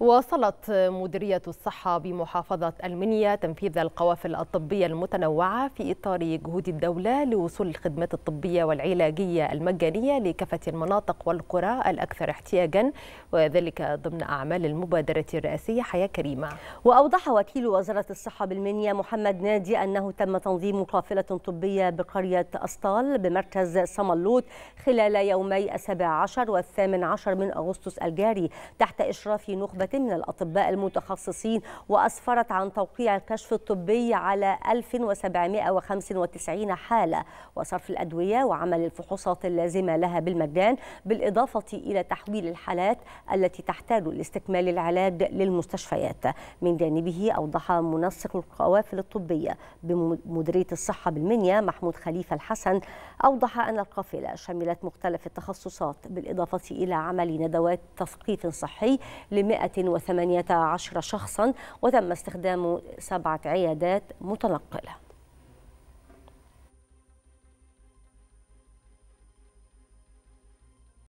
واصلت مديرية الصحة بمحافظة المنيا تنفيذ القوافل الطبية المتنوعة في إطار جهود الدولة لوصول الخدمات الطبية والعلاجية المجانية لكافة المناطق والقرى الأكثر احتياجا وذلك ضمن أعمال المبادرة الرئاسية حياة كريمة وأوضح وكيل وزارة الصحة بالمنيا محمد نادي أنه تم تنظيم قافلة طبية بقرية أسطال بمركز صملوت خلال يومي السابع عشر والثامن عشر من أغسطس الجاري تحت إشراف نخبة من الأطباء المتخصصين وأسفرت عن توقيع الكشف الطبي على 1795 حالة وصرف الأدوية وعمل الفحوصات اللازمة لها بالمجان بالإضافة إلى تحويل الحالات التي تحتاج لاستكمال العلاج للمستشفيات من جانبه أوضح منسق القوافل الطبية بمديرية الصحة بالمنيا محمود خليفة الحسن أوضح أن القافلة شملت مختلف التخصصات بالإضافة إلى عمل ندوات تثقيف صحي ل 118 شخصا وتم استخدام سبعة عيادات متنقلة